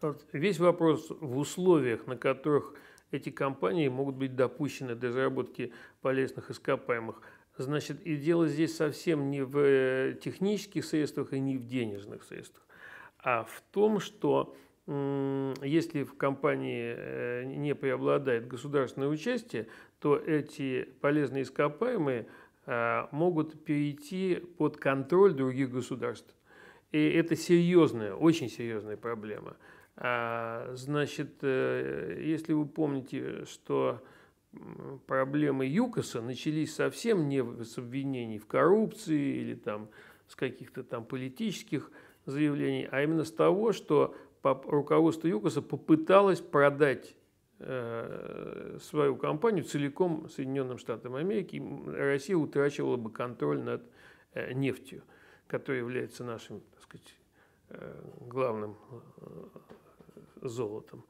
Вот весь вопрос в условиях, на которых эти компании могут быть допущены до разработки полезных ископаемых. Значит, и дело здесь совсем не в э, технических средствах и не в денежных средствах, а в том, что если в компании э, не преобладает государственное участие, то эти полезные ископаемые э, могут перейти под контроль других государств. И это серьезная, очень серьезная проблема. А, значит, э, если вы помните, что проблемы ЮКОСа начались совсем не с обвинений в коррупции или там с каких-то там политических заявлений, а именно с того, что руководство ЮКОСа попыталось продать э, свою компанию целиком Соединенным Штатам Америки, и Россия утрачивала бы контроль над э, нефтью, которая является нашим, так сказать, Э, главным э, золотом.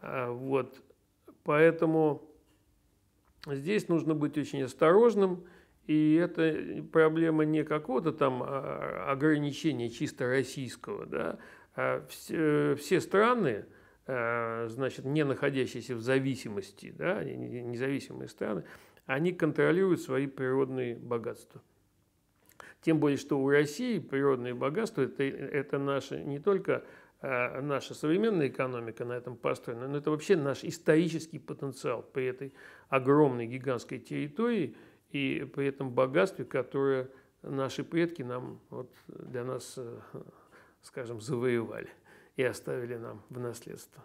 А, вот. Поэтому здесь нужно быть очень осторожным. И это проблема не какого-то там а, ограничения чисто российского. Да? А э, все страны, значит, не находящиеся в зависимости, да, независимые страны, они контролируют свои природные богатства. Тем более, что у России природные богатства это, – это наша не только а, наша современная экономика на этом построена, но это вообще наш исторический потенциал при этой огромной гигантской территории и при этом богатстве, которое наши предки нам вот для нас, э, скажем, завоевали и оставили нам в наследство.